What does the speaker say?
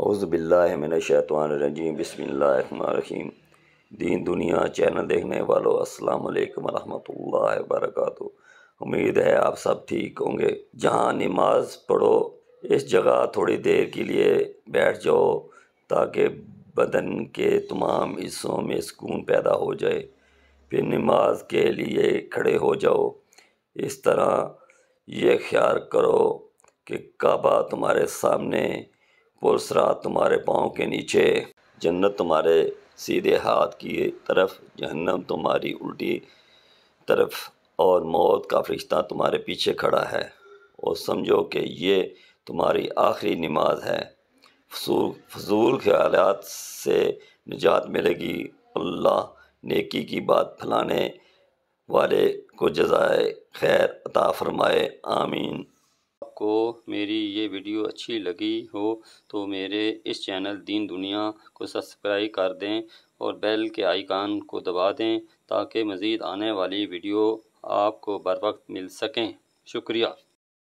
अज़बिल्लाशैतवानरजीम बसमीम दीन दुनिया चैनल देखने वालों अस्सलाम वालेकुम रहमतुल्लाहि उम्मीद है आप सब ठीक होंगे जहाँ नमाज पढ़ो इस जगह थोड़ी देर के लिए बैठ जाओ ताकि बदन के तमाम हिस्सों में सुकून पैदा हो जाए फिर नमाज के लिए खड़े हो जाओ इस तरह ये ख्याल करो कि काबा तुम्हारे सामने और सरा तुम्हारे पाँव के नीचे जन्नत तुम्हारे सीधे हाथ की तरफ जहन्नम तुम्हारी उल्टी तरफ और मौत का फरिश्ता तुम्हारे पीछे खड़ा है और समझो कि ये तुम्हारी आखिरी नमाज है फजूल ख्याल से निजात मिलेगी अल्लाह नेकी की बात फैलाने वाले को जजाय खैर अता फरमाए आमीन आपको मेरी ये वीडियो अच्छी लगी हो तो मेरे इस चैनल दीन दुनिया को सब्सक्राइब कर दें और बेल के आइकान को दबा दें ताकि मज़ीद आने वाली वीडियो आपको बर वक्त मिल सकें शुक्रिया